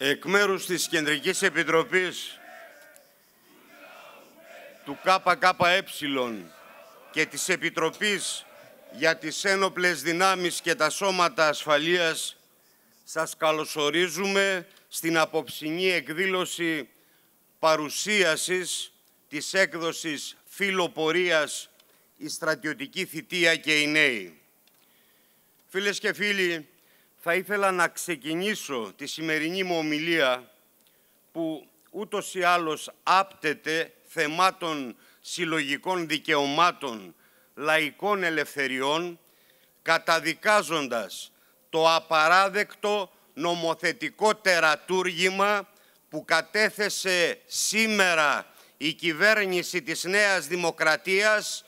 Εκ μέρους της Κεντρικής Επιτροπής του ΚΚΕ και της Επιτροπής για τις Ένοπλες Δυνάμεις και τα Σώματα Ασφαλείας σας καλωσορίζουμε στην αποψινή εκδήλωση παρουσίασης της έκδοσης «Φιλοπορίας, η στρατιωτική θητεία και οι νέοι». Φίλες και φίλοι, θα ήθελα να ξεκινήσω τη σημερινή μου ομιλία που ούτως ή άλλως άπτεται θεμάτων συλλογικών δικαιωμάτων, λαϊκών ελευθεριών, καταδικάζοντας το απαράδεκτο νομοθετικό τερατούργημα που κατέθεσε σήμερα η κυβέρνηση της Νέας Δημοκρατίας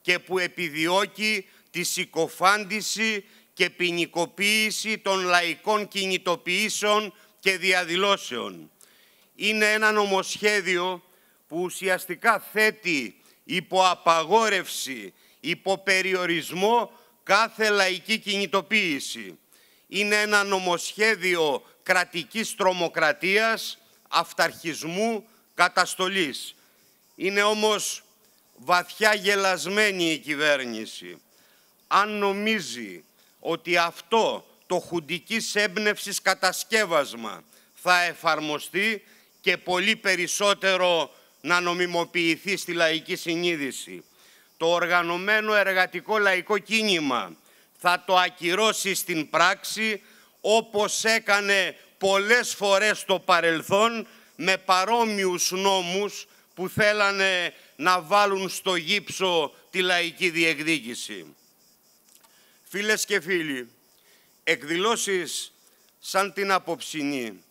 και που επιδιώκει τη συκοφάντηση και ποινικοποίηση των λαϊκών κινητοποιήσεων και διαδηλώσεων. Είναι ένα νομοσχέδιο που ουσιαστικά θέτει υπό απαγόρευση, υπό περιορισμό κάθε λαϊκή κινητοποίηση. Είναι ένα νομοσχέδιο κρατικής τρομοκρατίας, αυταρχισμού, καταστολής. Είναι όμως βαθιά γελασμένη η κυβέρνηση. Αν νομίζει ότι αυτό το χουντικής έμπνευσης κατασκεύασμα θα εφαρμοστεί και πολύ περισσότερο να νομιμοποιηθεί στη λαϊκή συνείδηση. Το οργανωμένο εργατικό λαϊκό κίνημα θα το ακυρώσει στην πράξη όπως έκανε πολλές φορές το παρελθόν με παρόμοιους νόμους που θέλανε να βάλουν στο γύψο τη λαϊκή διεκδίκηση. Φίλες και φίλοι, εκδηλώσεις σαν την απόψινή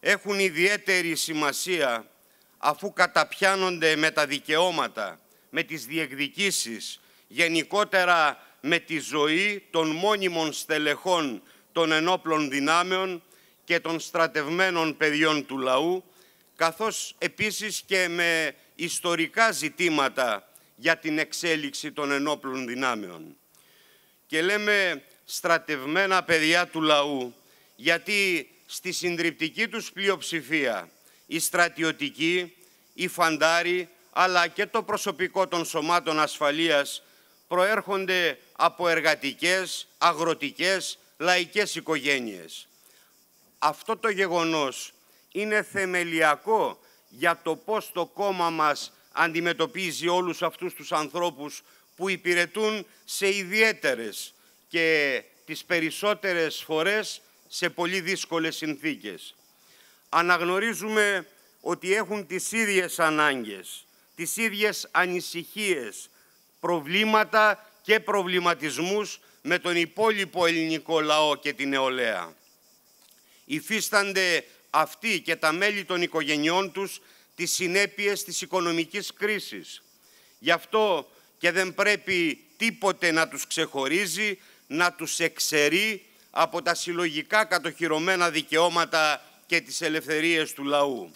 έχουν ιδιαίτερη σημασία αφού καταπιάνονται με τα δικαιώματα, με τις διεκδικήσεις, γενικότερα με τη ζωή των μόνιμων στελεχών των ενόπλων δυνάμεων και των στρατευμένων παιδιών του λαού, καθώς επίσης και με ιστορικά ζητήματα για την εξέλιξη των ενόπλων δυνάμεων και λέμε στρατευμένα παιδιά του λαού, γιατί στη συντριπτική τους πλειοψηφία η στρατιωτική, η φαντάροι, αλλά και το προσωπικό των σωμάτων ασφαλείας προέρχονται από εργατικές, αγροτικές, λαϊκές οικογένειες. Αυτό το γεγονός είναι θεμελιακό για το πώς το κόμμα μας αντιμετωπίζει όλους αυτούς τους ανθρώπους που υπηρετούν σε ιδιαίτερες και τις περισσότερες φορές σε πολύ δύσκολες συνθήκες. Αναγνωρίζουμε ότι έχουν τις ίδιες ανάγκες, τις ίδιες ανησυχίες, προβλήματα και προβληματισμούς με τον υπόλοιπο ελληνικό λαό και την νεολαία. Υφίστανται αυτοί και τα μέλη των οικογενειών τους τις συνέπειες της οικονομικής κρίσης. Γι' αυτό και δεν πρέπει τίποτε να τους ξεχωρίζει, να τους εξαιρεί από τα συλλογικά κατοχυρωμένα δικαιώματα και τις ελευθερίες του λαού.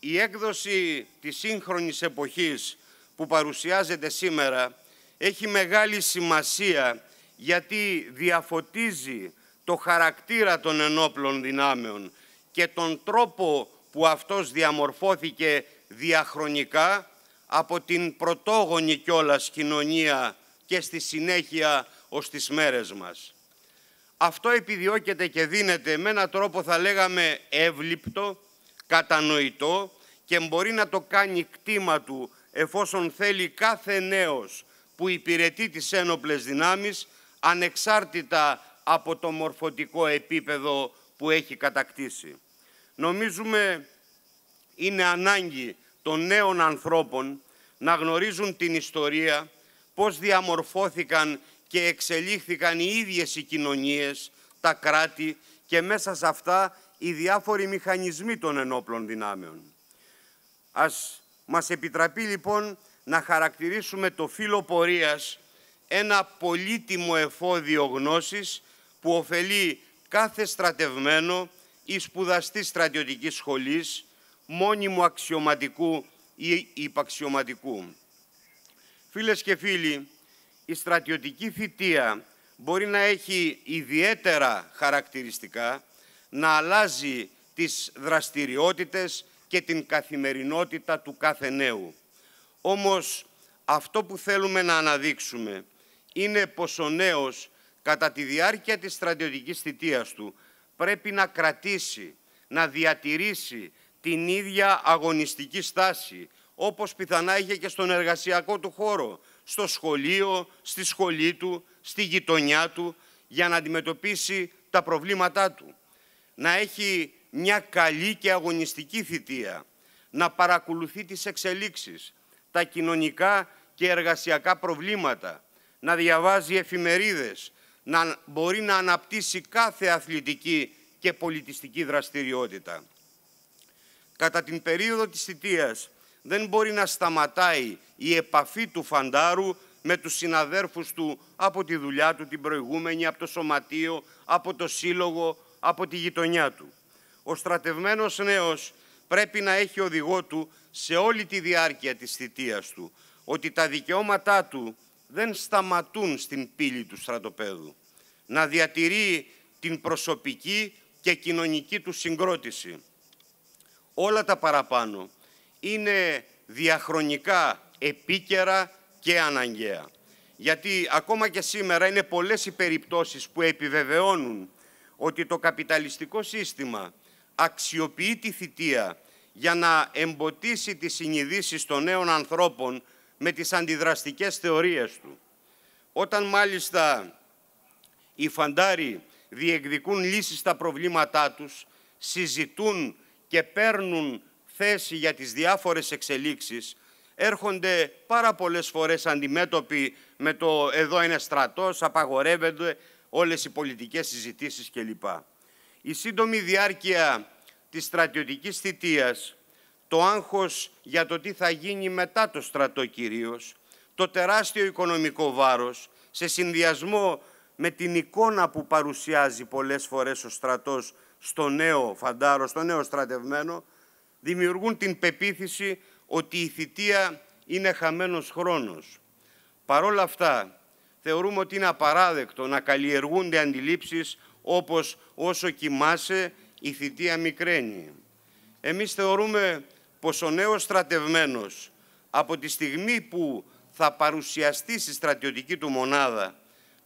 Η έκδοση της σύγχρονης εποχής που παρουσιάζεται σήμερα έχει μεγάλη σημασία γιατί διαφωτίζει το χαρακτήρα των ενόπλων δυνάμεων και τον τρόπο που αυτός διαμορφώθηκε διαχρονικά από την πρωτόγονη κιόλας κοινωνία και στη συνέχεια ως τις μέρες μας. Αυτό επιδιώκεται και δίνεται με έναν τρόπο θα λέγαμε εύληπτο, κατανοητό και μπορεί να το κάνει κτήμα του εφόσον θέλει κάθε νέος που υπηρετεί τις ένοπλες δυνάμεις ανεξάρτητα από το μορφωτικό επίπεδο που έχει κατακτήσει. Νομίζουμε είναι ανάγκη των νέων ανθρώπων να γνωρίζουν την ιστορία, πώς διαμορφώθηκαν και εξελίχθηκαν οι ίδιες οι κοινωνίες, τα κράτη και μέσα σε αυτά οι διάφοροι μηχανισμοί των ενόπλων δυνάμεων. Ας μας επιτραπεί λοιπόν να χαρακτηρίσουμε το φύλλο πορείας ένα πολύτιμο εφόδιο γνώσης που ωφελεί κάθε στρατευμένο ή σπουδαστή στρατιωτικής σχολής, μόνιμου αξιωματικού ή υπαξιωματικού. Φίλες και φίλοι, η στρατιωτική θητεία μπορεί να έχει ιδιαίτερα χαρακτηριστικά, να αλλάζει τις δραστηριότητες και την καθημερινότητα του κάθε νέου. Όμως αυτό που θέλουμε να αναδείξουμε είναι πως ο νέος κατά τη διάρκεια της στρατιωτικής θητείας του πρέπει να κρατήσει, να διατηρήσει την ίδια αγωνιστική στάση, όπως πιθανά είχε και στον εργασιακό του χώρο, στο σχολείο, στη σχολή του, στη γειτονιά του, για να αντιμετωπίσει τα προβλήματά του. Να έχει μια καλή και αγωνιστική θητεία, να παρακολουθεί τις εξελίξεις, τα κοινωνικά και εργασιακά προβλήματα, να διαβάζει εφημερίδες, να μπορεί να αναπτύσσει κάθε αθλητική και πολιτιστική δραστηριότητα κατά την περίοδο της θητείας δεν μπορεί να σταματάει η επαφή του φαντάρου με τους συναδέρφους του από τη δουλειά του την προηγούμενη, από το σωματείο, από το σύλλογο, από τη γειτονιά του. Ο στρατευμένος νέος πρέπει να έχει οδηγό του σε όλη τη διάρκεια της θητείας του, ότι τα δικαιώματά του δεν σταματούν στην πύλη του στρατοπέδου. Να διατηρεί την προσωπική και κοινωνική του συγκρότηση. Όλα τα παραπάνω είναι διαχρονικά επίκαιρα και αναγκαία. Γιατί ακόμα και σήμερα είναι πολλές οι περιπτώσεις που επιβεβαιώνουν ότι το καπιταλιστικό σύστημα αξιοποιεί τη θητεία για να εμποτίσει τις συνειδήσεις των νέων ανθρώπων με τις αντιδραστικές θεωρίες του. Όταν μάλιστα οι φαντάροι διεκδικούν λύσεις στα προβλήματά τους, συζητούν και παίρνουν θέση για τις διάφορες εξελίξεις, έρχονται πάρα πολλές φορές αντιμέτωποι με το «εδώ είναι στρατός», «απαγορεύονται», όλες οι πολιτικές συζητήσεις κλπ. Η σύντομη διάρκεια της στρατιωτικής θητείας, το άγχος για το τι θα γίνει μετά το στρατό κυρίως, το τεράστιο οικονομικό βάρος, σε συνδυασμό με την εικόνα που παρουσιάζει πολλές φορές ο στρατός στο νέο φαντάρο, στο νέο στρατευμένο, δημιουργούν την πεποίθηση ότι η θητεία είναι χαμένος χρόνος. Παρόλα αυτά, θεωρούμε ότι είναι απαράδεκτο να καλλιεργούνται αντιλήψεις όπως όσο κοιμάσαι η θητεία μικραίνει. Εμείς θεωρούμε πως ο νέος στρατευμένος από τη στιγμή που θα παρουσιαστεί στη στρατιωτική του μονάδα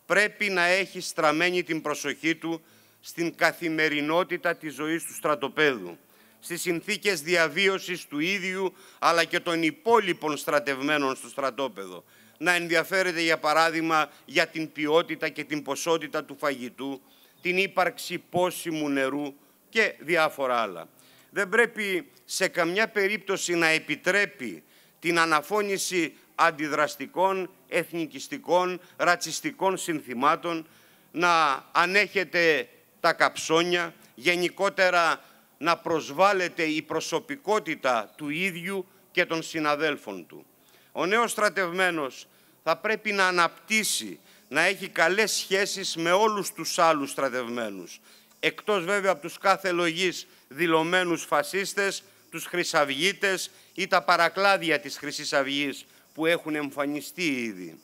πρέπει να έχει στραμμένη την προσοχή του στην καθημερινότητα της ζωής του στρατοπέδου, στις συνθήκες διαβίωσης του ίδιου αλλά και των υπόλοιπων στρατευμένων στο στρατόπεδο, να ενδιαφέρεται για παράδειγμα για την ποιότητα και την ποσότητα του φαγητού, την ύπαρξη πόσιμου νερού και διάφορα άλλα. Δεν πρέπει σε καμιά περίπτωση να επιτρέπει την αναφώνηση αντιδραστικών, εθνικιστικών, ρατσιστικών συνθημάτων, να ανέχεται τα καψόνια, γενικότερα να προσβάλλεται η προσωπικότητα του ίδιου και των συναδέλφων του. Ο νέος στρατευμένος θα πρέπει να αναπτύσσει, να έχει καλές σχέσεις με όλους τους άλλους στρατευμένους, εκτός βέβαια από τους κάθε λογής δηλωμένους φασίστες, τους χρυσαυγίτες ή τα παρακλάδια της χρυσής αυγής που έχουν εμφανιστεί ήδη.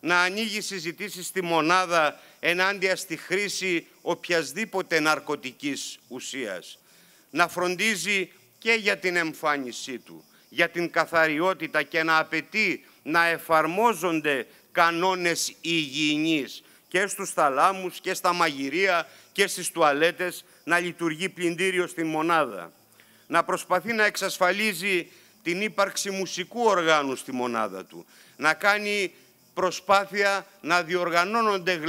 Να ανοίγει συζητήσεις στη μονάδα ενάντια στη χρήση οποιασδήποτε ναρκωτικής ουσίας. Να φροντίζει και για την εμφάνισή του, για την καθαριότητα και να απαιτεί να εφαρμόζονται κανόνες υγιεινής και στους θαλάμους και στα μαγειρία και στις τουαλέτες να λειτουργεί πλυντήριο στην μονάδα. Να προσπαθεί να εξασφαλίζει την ύπαρξη μουσικού οργάνου στη μονάδα του. Να κάνει προσπάθεια να διοργανώνονται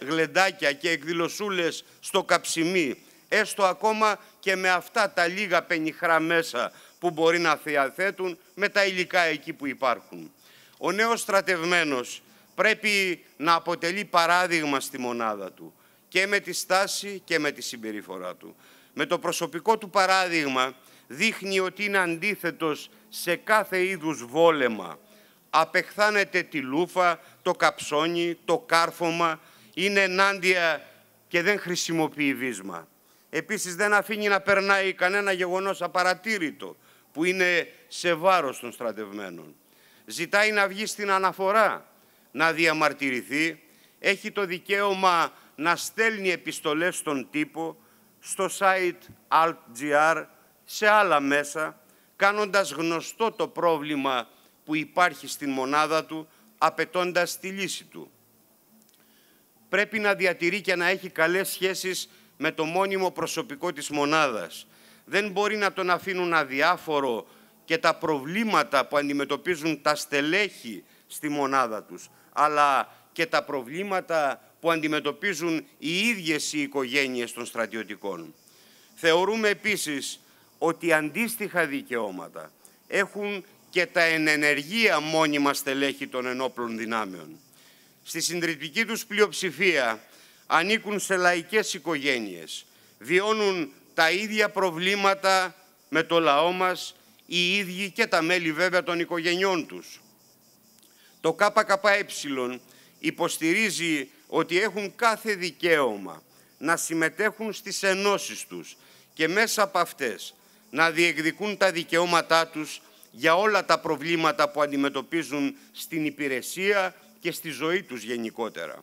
γλεντάκια και εκδηλωσούλες στο καψιμί, έστω ακόμα και με αυτά τα λίγα πενιχρά μέσα που μπορεί να θεαθέτουν, με τα υλικά εκεί που υπάρχουν. Ο νέος στρατευμένος πρέπει να αποτελεί παράδειγμα στη μονάδα του και με τη στάση και με τη συμπεριφορά του. Με το προσωπικό του παράδειγμα δείχνει ότι είναι αντίθετος σε κάθε είδους βόλεμα, απεχθάνεται τη λούφα, το καψόνι, το κάρφωμα, είναι ενάντια και δεν χρησιμοποιεί βίσμα. Επίσης δεν αφήνει να περνάει κανένα γεγονός απαρατήρητο που είναι σε βάρος των στρατευμένων. Ζητάει να βγει στην αναφορά, να διαμαρτυρηθεί, έχει το δικαίωμα να στέλνει επιστολές στον τύπο, στο site AltGR, σε άλλα μέσα, κάνοντας γνωστό το πρόβλημα που υπάρχει στην μονάδα του, απαιτώντας τη λύση του. Πρέπει να διατηρεί και να έχει καλές σχέσεις με το μόνιμο προσωπικό της μονάδας. Δεν μπορεί να τον αφήνουν αδιάφορο και τα προβλήματα που αντιμετωπίζουν τα στελέχη στη μονάδα τους, αλλά και τα προβλήματα που αντιμετωπίζουν οι ίδιες οι οικογένειες των στρατιωτικών. Θεωρούμε επίσης ότι αντίστοιχα δικαιώματα έχουν και τα ενεργεια μόνιμα στελέχη των ενόπλων δυνάμεων. Στη συντριπτική τους πλειοψηφία ανήκουν σε λαϊκές οικογένειες, βιώνουν τα ίδια προβλήματα με το λαό μας, οι ίδιοι και τα μέλη βέβαια των οικογενειών τους. Το ΚΚΕ υποστηρίζει ότι έχουν κάθε δικαίωμα να συμμετέχουν στις ενώσεις τους και μέσα από αυτές να διεκδικούν τα δικαιώματά τους για όλα τα προβλήματα που αντιμετωπίζουν στην υπηρεσία και στη ζωή τους γενικότερα.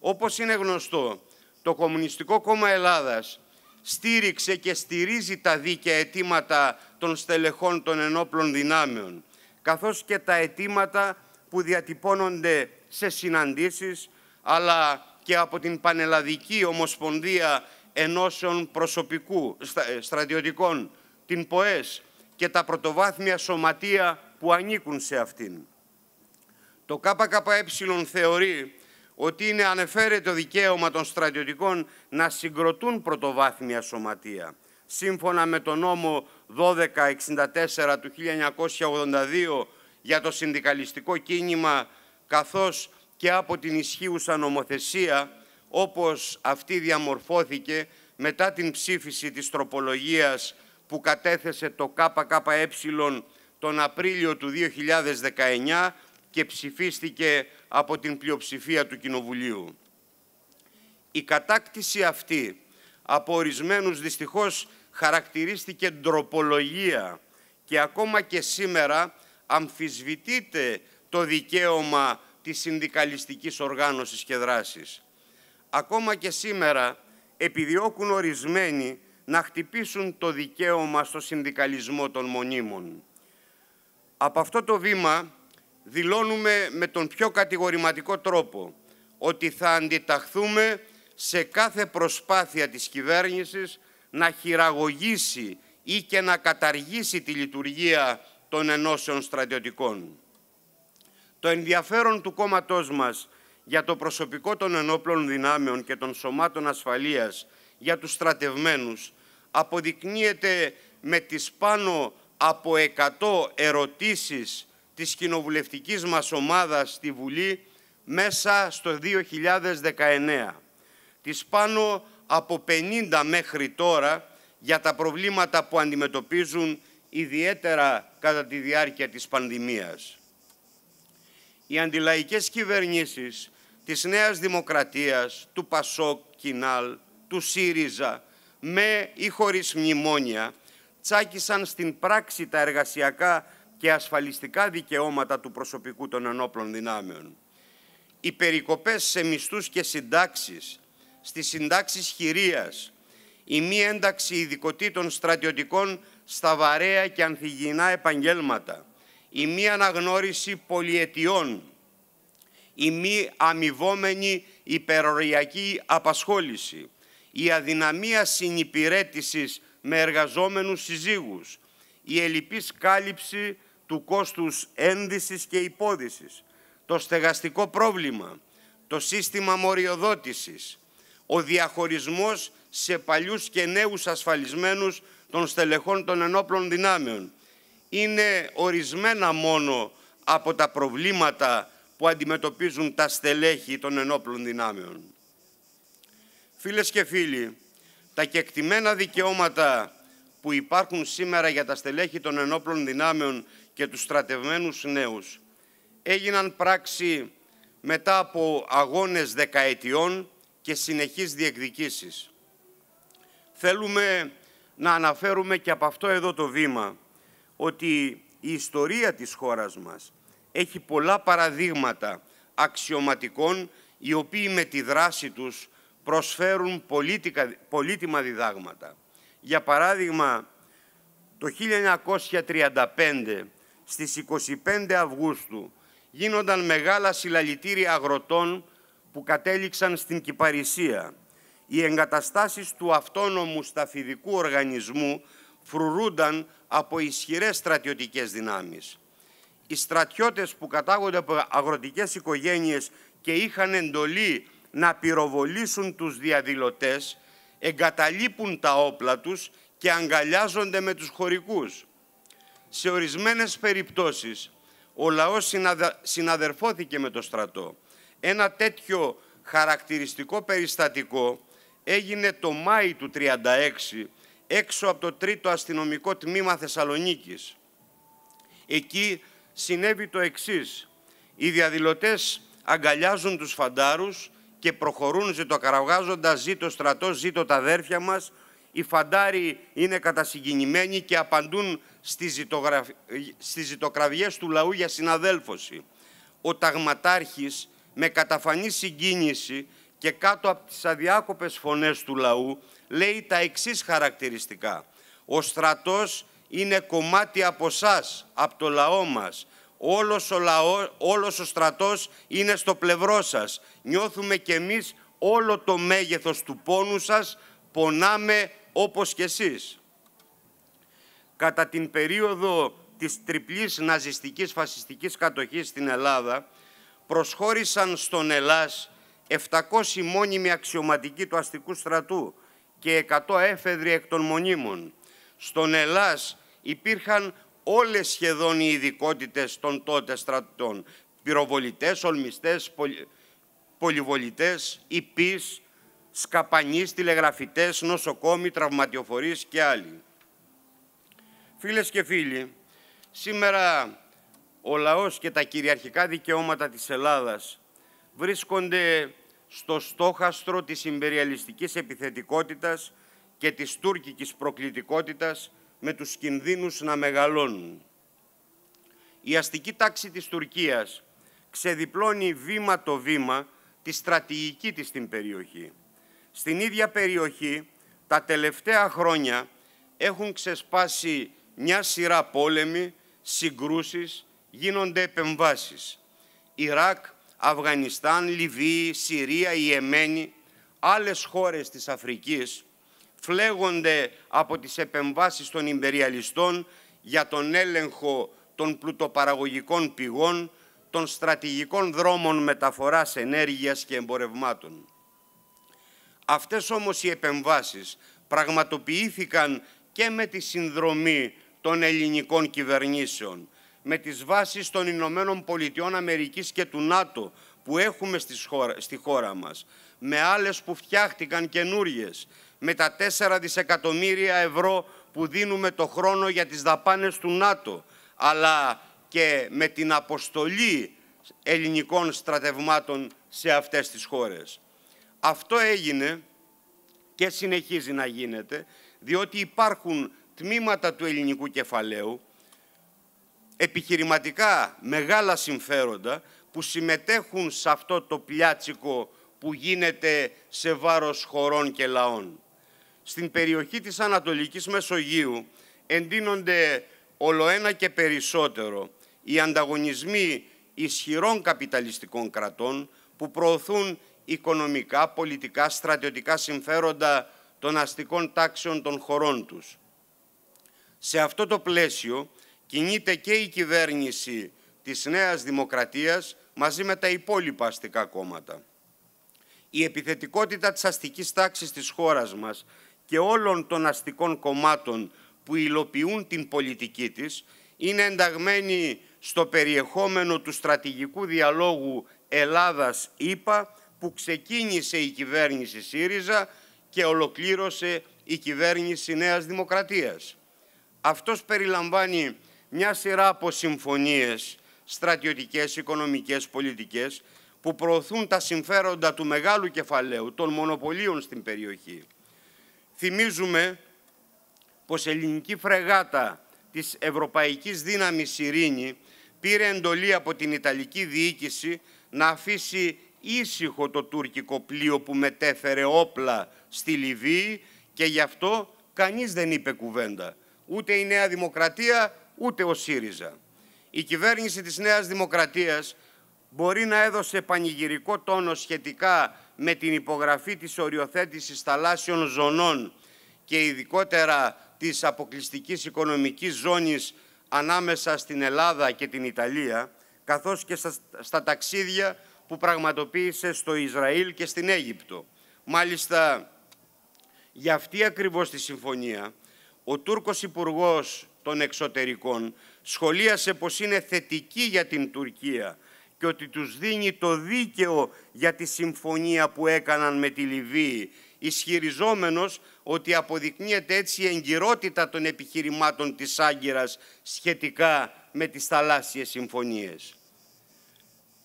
Όπως είναι γνωστό, το Κομμουνιστικό Κόμμα Ελλάδας στήριξε και στηρίζει τα δίκαια αιτήματα των στελεχών των ενόπλων δυνάμεων, καθώς και τα αιτήματα που διατυπώνονται σε συναντήσεις, αλλά και από την Πανελλαδική Ομοσπονδία Ενώσεων Προσωπικού ε, Στρατιωτικών, την ΠΟΕΣ, και τα πρωτοβάθμια σωματεία που ανήκουν σε αυτήν. Το ΚΚΕ θεωρεί ότι είναι ανεφέρετο δικαίωμα των στρατιωτικών να συγκροτούν πρωτοβάθμια σωματεία. Σύμφωνα με τον νόμο 1264 του 1982 για το συνδικαλιστικό κίνημα, καθώς και από την ισχύουσα νομοθεσία, όπως αυτή διαμορφώθηκε μετά την ψήφιση της τροπολογίας που κατέθεσε το ΚΚΕ τον Απρίλιο του 2019 και ψηφίστηκε από την πλειοψηφία του Κοινοβουλίου. Η κατάκτηση αυτή από ορισμένους δυστυχώς χαρακτηρίστηκε ντροπολογία και ακόμα και σήμερα αμφισβητείται το δικαίωμα της συνδικαλιστικής οργάνωσης και δράσης. Ακόμα και σήμερα επιδιώκουν ορισμένοι να χτυπήσουν το δικαίωμα στο συνδικαλισμό των μονίμων. Από αυτό το βήμα δηλώνουμε με τον πιο κατηγορηματικό τρόπο ότι θα αντιταχθούμε σε κάθε προσπάθεια της κυβέρνησης να χειραγωγήσει ή και να καταργήσει τη λειτουργία των ενώσεων στρατιωτικών. Το ενδιαφέρον του κόμματός μας για το προσωπικό των ενόπλων δυνάμεων και των σωμάτων ασφαλείας για τους στρατευμένους αποδεικνύεται με τις πάνω από 100 ερωτήσεις της κοινοβουλευτικής μας ομάδας στη Βουλή μέσα στο 2019. Τις πάνω από 50 μέχρι τώρα για τα προβλήματα που αντιμετωπίζουν ιδιαίτερα κατά τη διάρκεια της πανδημίας. Οι αντιλαϊκές κυβερνήσεις της Νέας Δημοκρατίας, του Πασόκ, Κινάλ, του ΣΥΡΙΖΑ με ή χωρίς μνημόνια τσάκισαν στην πράξη τα εργασιακά και ασφαλιστικά δικαιώματα του προσωπικού των ενόπλων δυνάμεων. Οι περικοπές σε μισθούς και συντάξεις, στις συντάξεις χειρίας, η μη ένταξη ειδικοτήτων στρατιωτικών στα βαρέα και ανθυγιεινά επαγγέλματα, η μη αναγνώριση πολιετιών, η μη αμοιβόμενη υπεροριακή απασχόληση, η αδυναμία συνυπηρέτησης με εργαζόμενους συζύγους, η ελλειπής κάλυψη του κόστους ένδυσης και υπόδησης, το στεγαστικό πρόβλημα, το σύστημα μοριοδότησης, ο διαχωρισμός σε παλιούς και νέους ασφαλισμένους των στελεχών των ενόπλων δυνάμεων. Είναι ορισμένα μόνο από τα προβλήματα που αντιμετωπίζουν τα στελέχη των ενόπλων δυνάμεων. Φίλες και φίλοι, τα κεκτημένα δικαιώματα που υπάρχουν σήμερα για τα στελέχη των ενόπλων δυνάμεων και τους στρατευμένους νέους έγιναν πράξη μετά από αγώνες δεκαετιών και συνεχείς διεκδικήσεις. Θέλουμε να αναφέρουμε και από αυτό εδώ το βήμα ότι η ιστορία της χώρας μας έχει πολλά παραδείγματα αξιωματικών οι οποίοι με τη δράση τους προσφέρουν πολύτιμα διδάγματα. Για παράδειγμα, το 1935 στις 25 Αυγούστου γίνονταν μεγάλα συλλαλητήρια αγροτών που κατέληξαν στην Κυπαρισία. Οι εγκαταστάσεις του αυτόνομου σταφιδικού οργανισμού φρουρούνταν από ισχυρές στρατιωτικές δυνάμεις. Οι στρατιώτες που κατάγονται από αγροτικές οικογένειες και είχαν εντολή να πυροβολήσουν τους διαδηλωτές, εγκαταλείπουν τα όπλα τους και αγκαλιάζονται με τους χωρικούς. Σε ορισμένες περιπτώσεις, ο λαός συναδερφώθηκε με το στρατό. Ένα τέτοιο χαρακτηριστικό περιστατικό έγινε το Μάη του 1936 έξω από το τρίτο Αστυνομικό Τμήμα Θεσσαλονίκης. Εκεί συνέβη το εξής. Οι διαδηλωτές αγκαλιάζουν τους φαντάρους και προχωρούν ζητοκαραυγάζοντας «Ζήτω στρατός, ζήτω τα αδέρφια μας». Οι φαντάροι είναι κατασυγκινημένοι και απαντούν στις, ζητογραφ... στις ζητοκραυγές του λαού για συναδέλφωση. Ο ταγματάρχης με καταφανή συγκίνηση και κάτω από τις αδιάκοπες φωνές του λαού λέει τα εξής χαρακτηριστικά. Ο στρατός είναι κομμάτι από εσάς, από το λαό μας όλος ο, λαό, όλος ο στρατός είναι στο πλευρό σας. Νιώθουμε κι εμείς όλο το μέγεθος του πόνου σας, πονάμε όπως κι εσείς. Κατά την περίοδο της τριπλής ναζιστικής φασιστικής κατοχής στην Ελλάδα, προσχώρησαν στον Ελλάς 700 μόνιμοι αξιωματικοί του αστικού στρατού και 100 έφεδροι εκ των μονίμων. Στον Ελλάς υπήρχαν όλες σχεδόν οι ειδικότητες των τότε στρατών. Πυροβολητές, ολμιστές, πολυ... πολυβολητές, υπείς, σκαπανείς, τηλεγραφητές, νοσοκόμοι, τραυματιοφορείς και άλλοι. Φίλες και φίλοι, σήμερα ο λαός και τα κυριαρχικά δικαιώματα της Ελλάδας βρίσκονται στο στόχαστρο της συμπεριαλιστικής επιθετικότητας και της τουρκικής προκλητικότητας με τους κινδύνους να μεγαλώνουν. Η αστική τάξη της Τουρκίας ξεδιπλώνει βήμα το βήμα τη στρατηγική της στην περιοχή. Στην ίδια περιοχή τα τελευταία χρόνια έχουν ξεσπάσει μια σειρά πόλεμοι, συγκρούσεις, γίνονται επεμβάσεις. Ιράκ, Αφγανιστάν, Λιβύη, Συρία, Ιεμένη, άλλες χώρες της Αφρικής φλέγονται από τις επεμβάσεις των υπεριαλιστών για τον έλεγχο των πλουτοπαραγωγικών πηγών, των στρατηγικών δρόμων μεταφοράς ενέργειας και εμπορευμάτων. Αυτές όμως οι επεμβάσεις πραγματοποιήθηκαν και με τη συνδρομή των ελληνικών κυβερνήσεων, με τις βάσεις των Ηνωμένων Πολιτειών Αμερικής και του ΝΑΤΟ, που έχουμε στη χώρα μας, με άλλες που φτιάχτηκαν καινούριες, με τα 4 δισεκατομμύρια ευρώ που δίνουμε το χρόνο για τις δαπάνες του ΝΑΤΟ, αλλά και με την αποστολή ελληνικών στρατευμάτων σε αυτές τις χώρες. Αυτό έγινε και συνεχίζει να γίνεται, διότι υπάρχουν τμήματα του ελληνικού κεφαλαίου, επιχειρηματικά μεγάλα συμφέροντα, που συμμετέχουν σε αυτό το πλιάτσικο που γίνεται σε βάρος χωρών και λαών. Στην περιοχή της Ανατολικής Μεσογείου εντείνονται ολοένα και περισσότερο οι ανταγωνισμοί ισχυρών καπιταλιστικών κρατών που προωθούν οικονομικά, πολιτικά, στρατιωτικά συμφέροντα των αστικών τάξεων των χωρών τους. Σε αυτό το πλαίσιο κινείται και η κυβέρνηση της Νέας Δημοκρατίας μαζί με τα υπόλοιπα αστικά κόμματα. Η επιθετικότητα της αστικής τάξης της χώρας μας και όλων των αστικών κομμάτων που υλοποιούν την πολιτική της είναι ενταγμένη στο περιεχόμενο του στρατηγικού διαλόγου Ελλάδας-ΙΠΑ που ξεκίνησε η κυβέρνηση ΣΥΡΙΖΑ και ολοκλήρωσε η κυβέρνηση Νέας Δημοκρατίας. Αυτός περιλαμβάνει μια σειρά από συμφωνίες στρατιωτικές, οικονομικές, πολιτικές που προωθούν τα συμφέροντα του μεγάλου κεφαλαίου, των μονοπωλίων στην περιοχή. Θυμίζουμε πως ελληνική φρεγάτα της Ευρωπαϊκής Δύναμης Ειρήνη πήρε εντολή από την Ιταλική διοίκηση να αφήσει ήσυχο το τουρκικό πλοίο που μετέφερε όπλα στη Λιβύη και γι' αυτό κανείς δεν είπε κουβέντα. Ούτε η Νέα Δημοκρατία, ούτε ο ΣΥΡΙΖΑ η κυβέρνηση της Νέας Δημοκρατίας μπορεί να έδωσε πανηγυρικό τόνο σχετικά με την υπογραφή της οριοθέτησης θαλάσσιων ζωνών και ειδικότερα της αποκλειστικής οικονομικής ζώνης ανάμεσα στην Ελλάδα και την Ιταλία, καθώς και στα, ταξίδια που πραγματοποίησε στο Ισραήλ και στην Αίγυπτο. Μάλιστα, για αυτή ακριβώς τη συμφωνία, ο Τούρκος Υπουργός των Εξωτερικών σχολίασε πως είναι θετική για την Τουρκία και ότι τους δίνει το δίκαιο για τη συμφωνία που έκαναν με τη Λιβύη, ισχυριζόμενος ότι αποδεικνύεται έτσι η εγκυρότητα των επιχειρημάτων της Άγκυρας σχετικά με τις θαλάσσιες συμφωνίες.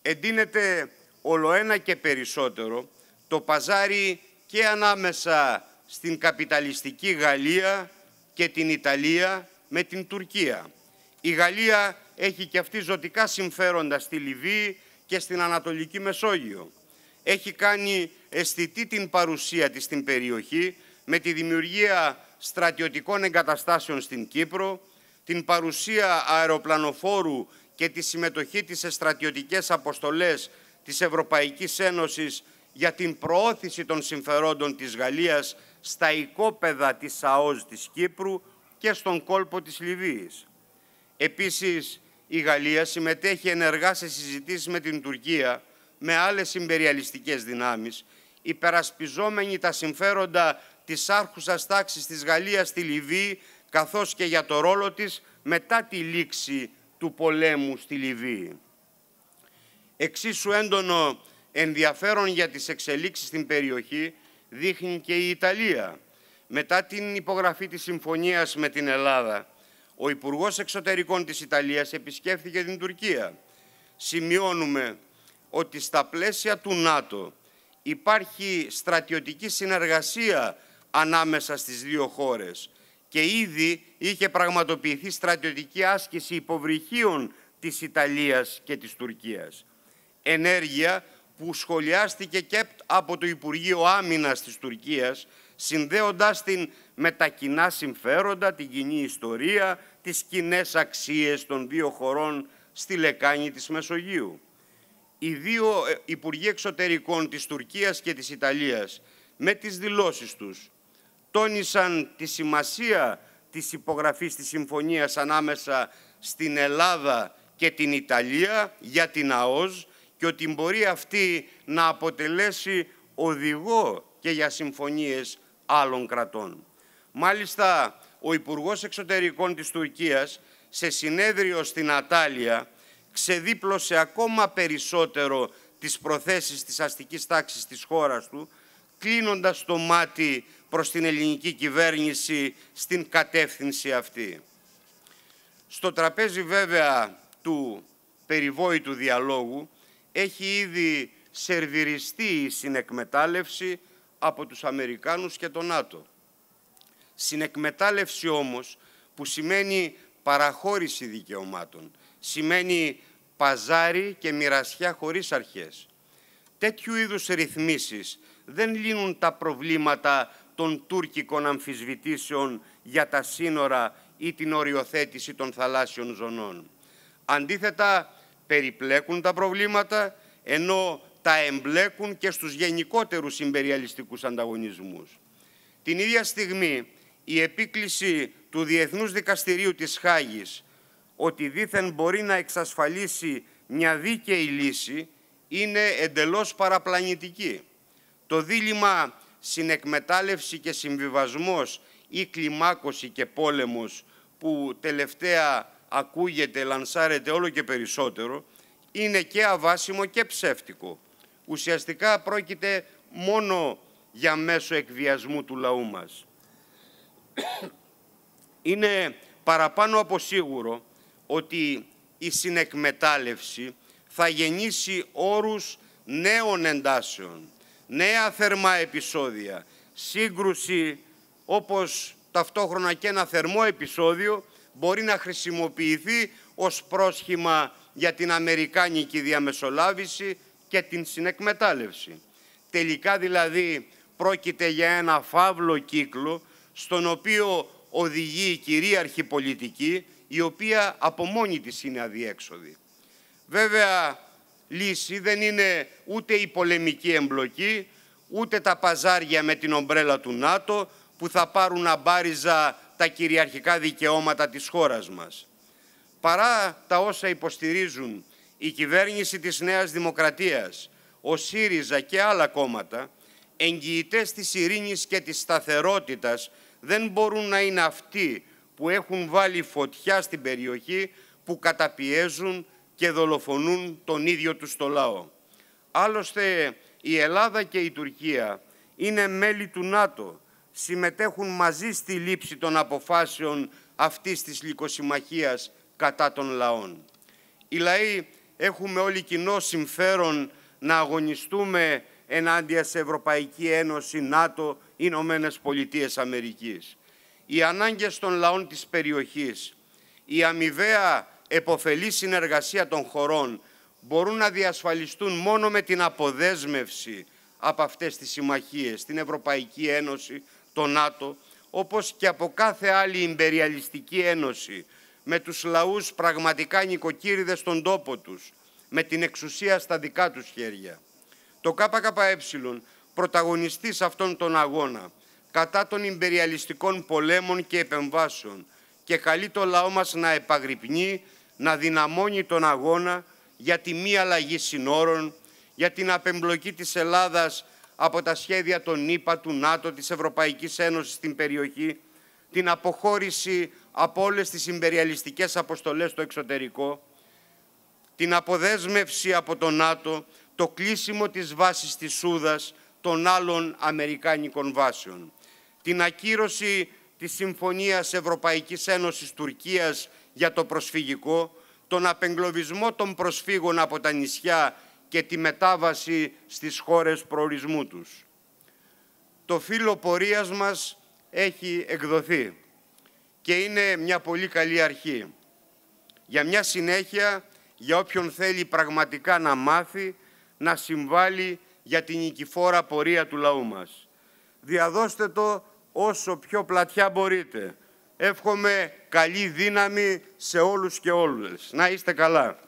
Εντείνεται ολοένα και περισσότερο το παζάρι και ανάμεσα στην καπιταλιστική Γαλλία και την Ιταλία με την Τουρκία. Η Γαλλία έχει και αυτή ζωτικά συμφέροντα στη Λιβύη και στην Ανατολική Μεσόγειο. Έχει κάνει αισθητή την παρουσία της στην περιοχή με τη δημιουργία στρατιωτικών εγκαταστάσεων στην Κύπρο, την παρουσία αεροπλανοφόρου και τη συμμετοχή της σε στρατιωτικές αποστολές της Ευρωπαϊκής Ένωσης για την προώθηση των συμφερόντων της Γαλλίας στα οικόπεδα της ΑΟΣ της Κύπρου και στον κόλπο της Λιβύης. Επίσης, η Γαλλία συμμετέχει ενεργά σε συζητήσεις με την Τουρκία, με άλλες συμπεριαλιστικές δυνάμεις, υπερασπιζόμενοι τα συμφέροντα της άρχουσας τάξης της Γαλλίας στη Λιβύη, καθώς και για το ρόλο της μετά τη λήξη του πολέμου στη Λιβύη. Εξίσου έντονο ενδιαφέρον για τις εξελίξεις στην περιοχή δείχνει και η Ιταλία. Μετά την υπογραφή της συμφωνίας με την Ελλάδα, ο Υπουργός Εξωτερικών της Ιταλίας επισκέφθηκε την Τουρκία. Σημειώνουμε ότι στα πλαίσια του ΝΑΤΟ υπάρχει στρατιωτική συνεργασία ανάμεσα στις δύο χώρες και ήδη είχε πραγματοποιηθεί στρατιωτική άσκηση υποβρυχίων της Ιταλίας και της Τουρκίας. Ενέργεια που σχολιάστηκε και από το Υπουργείο Άμυνας της Τουρκίας συνδέοντας την με τα κοινά συμφέροντα, την κοινή ιστορία, τις κοινές αξίες των δύο χωρών στη λεκάνη της Μεσογείου. Οι δύο ε, Υπουργοί Εξωτερικών της Τουρκίας και της Ιταλίας με τις δηλώσεις τους τόνισαν τη σημασία της υπογραφής της συμφωνίας ανάμεσα στην Ελλάδα και την Ιταλία για την ΑΟΣ και ότι μπορεί αυτή να αποτελέσει οδηγό και για συμφωνίες άλλων κρατών. Μάλιστα, ο Υπουργός Εξωτερικών της Τουρκίας σε συνέδριο στην Ατάλια ξεδίπλωσε ακόμα περισσότερο τις προθέσεις της αστικής τάξης της χώρας του, κλείνοντας το μάτι προς την ελληνική κυβέρνηση στην κατεύθυνση αυτή. Στο τραπέζι βέβαια του περιβόητου διαλόγου έχει ήδη σερβιριστεί η συνεκμετάλλευση από τους Αμερικάνους και τον ΝΑΤΟ. Συνεκμετάλλευση όμως που σημαίνει παραχώρηση δικαιωμάτων, σημαίνει παζάρι και μοιρασιά χωρίς αρχές. Τέτοιου είδους ρυθμίσεις δεν λύνουν τα προβλήματα των τουρκικών αμφισβητήσεων για τα σύνορα ή την οριοθέτηση των θαλάσσιων ζωνών. Αντίθετα, περιπλέκουν τα προβλήματα, ενώ τα εμπλέκουν και στους γενικότερους συμπεριαλιστικούς ανταγωνισμούς. Την ίδια στιγμή η επίκληση του Διεθνούς Δικαστηρίου της Χάγης ότι δήθεν μπορεί να εξασφαλίσει μια δίκαιη λύση είναι εντελώς παραπλανητική. Το δίλημα συνεκμετάλλευση και συμβιβασμός ή κλιμάκωση και πόλεμος που τελευταία ακούγεται, λανσάρεται όλο και περισσότερο, είναι και αβάσιμο και ψεύτικο ουσιαστικά πρόκειται μόνο για μέσο εκβιασμού του λαού μας. Είναι παραπάνω από σίγουρο ότι η συνεκμετάλλευση θα γεννήσει όρους νέων εντάσεων, νέα θερμά επεισόδια, σύγκρουση όπως ταυτόχρονα και ένα θερμό επεισόδιο μπορεί να χρησιμοποιηθεί ως πρόσχημα για την Αμερικάνικη διαμεσολάβηση και την συνεκμετάλλευση. Τελικά δηλαδή πρόκειται για ένα φαύλο κύκλο στον οποίο οδηγεί η κυρίαρχη πολιτική η οποία από μόνη της είναι αδιέξοδη. Βέβαια λύση δεν είναι ούτε η πολεμική εμπλοκή ούτε τα παζάρια με την ομπρέλα του ΝΑΤΟ που θα πάρουν αμπάριζα τα κυριαρχικά δικαιώματα της χώρας μας. Παρά τα όσα υποστηρίζουν η κυβέρνηση της Νέας Δημοκρατίας, ο ΣΥΡΙΖΑ και άλλα κόμματα, εγγυητές της ειρήνης και της σταθερότητας, δεν μπορούν να είναι αυτοί που έχουν βάλει φωτιά στην περιοχή, που καταπιέζουν και δολοφονούν τον ίδιο τους το λαό. Άλλωστε, η Ελλάδα και η Τουρκία είναι μέλη του ΝΑΤΟ, συμμετέχουν μαζί στη λήψη των αποφάσεων αυτής της λικοσυμμαχίας κατά των λαών. Οι λαοί έχουμε όλοι κοινό συμφέρον να αγωνιστούμε ενάντια σε Ευρωπαϊκή Ένωση, ΝΑΤΟ, Ηνωμένες Πολιτείες Αμερικής. Οι ανάγκες των λαών της περιοχής, η αμοιβαία εποφελή συνεργασία των χωρών μπορούν να διασφαλιστούν μόνο με την αποδέσμευση από αυτές τις συμμαχίες, την Ευρωπαϊκή Ένωση, το ΝΑΤΟ, όπως και από κάθε άλλη ιμπεριαλιστική ένωση με τους λαούς πραγματικά νοικοκύριδες στον τόπο τους, με την εξουσία στα δικά τους χέρια. Το ΚΚΕ, σε αυτών τον αγώνα, κατά των υπεριαλιστικών πολέμων και επεμβάσεων και καλεί το λαό μας να επαγρυπνεί, να δυναμώνει τον αγώνα για τη μη αλλαγή συνόρων, για την απεμπλοκή της Ελλάδας από τα σχέδια των ΗΠΑ, του ΝΑΤΟ, της Ευρωπαϊκής Ένωσης στην περιοχή, την αποχώρηση από όλες τις συμπεριαλιστικές αποστολές στο εξωτερικό, την αποδέσμευση από το ΝΑΤΟ, το κλείσιμο της βάσης της Σούδας, των άλλων Αμερικάνικων βάσεων, την ακύρωση της Συμφωνίας Ευρωπαϊκής Ένωσης Τουρκίας για το προσφυγικό, τον απεγκλωβισμό των προσφύγων από τα νησιά και τη μετάβαση στις χώρες προορισμού τους. Το φύλλο πορείας μας έχει εκδοθεί και είναι μια πολύ καλή αρχή. Για μια συνέχεια, για όποιον θέλει πραγματικά να μάθει, να συμβάλλει για την νικηφόρα πορεία του λαού μας. Διαδώστε το όσο πιο πλατιά μπορείτε. Εύχομαι καλή δύναμη σε όλους και όλες. Να είστε καλά.